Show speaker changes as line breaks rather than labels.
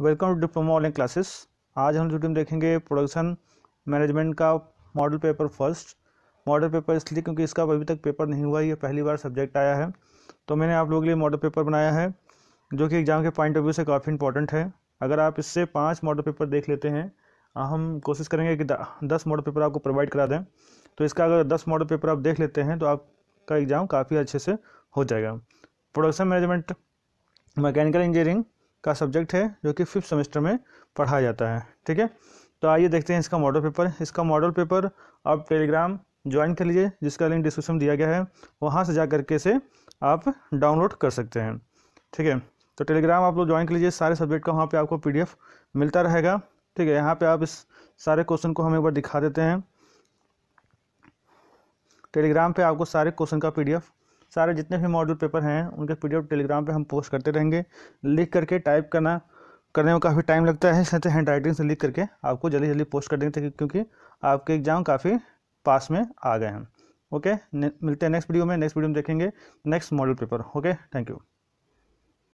welcome to diploma online classes आज हम ड्यूटी में देखेंगे प्रोडक्शन मैनेजमेंट का model paper first model paper इसलिए क्योंकि इसका अभी तक पेपर नहीं हुआ ये पहली बार सब्जेक्ट आया है तो मैंने आप लोगों के लिए मॉडल पेपर बनाया है जो कि एग्ज़ाम के पॉइंट ऑफ व्यू से काफ़ी इंपॉर्टेंट है अगर आप इससे पाँच मॉडल पेपर देख लेते हैं हम कोशिश करेंगे कि दस मॉडल पेपर आपको प्रोवाइड करा दें तो इसका अगर दस मॉडल पेपर आप देख लेते हैं तो आपका एग्ज़ाम काफ़ी अच्छे से हो जाएगा प्रोडक्शन मैनेजमेंट मैकेनिकल इंजीनियरिंग का सब्जेक्ट है जो कि फिफ्थ सेमेस्टर में पढ़ाया जाता है ठीक है तो आइए देखते हैं इसका मॉडल पेपर इसका मॉडल पेपर आप टेलीग्राम ज्वाइन कर लीजिए जिसका लिंक डिस्क्रिप्शन में दिया गया है वहाँ से जा करके से आप डाउनलोड कर सकते हैं ठीक है तो टेलीग्राम आप लोग ज्वाइन कर लीजिए सारे सब्जेक्ट का वहाँ पर आपको पी मिलता रहेगा ठीक है यहाँ पर आप इस सारे क्वेश्चन को हम एक बार दिखा देते हैं टेलीग्राम पे आपको सारे क्वेश्चन का पीडीएफ सारे जितने भी मॉडल पेपर हैं उनके पी टेलीग्राम पर हम पोस्ट करते रहेंगे लिख करके टाइप करना करने में काफ़ी टाइम लगता है इसलिए हैंड राइटिंग से लिख करके आपको जल्दी जल्दी पोस्ट कर देंगे क्योंकि आपके एग्ज़ाम काफ़ी पास में आ गए हैं ओके मिलते हैं नेक्स्ट वीडियो में नेक्स्ट वीडियो में देखेंगे next model paper okay thank you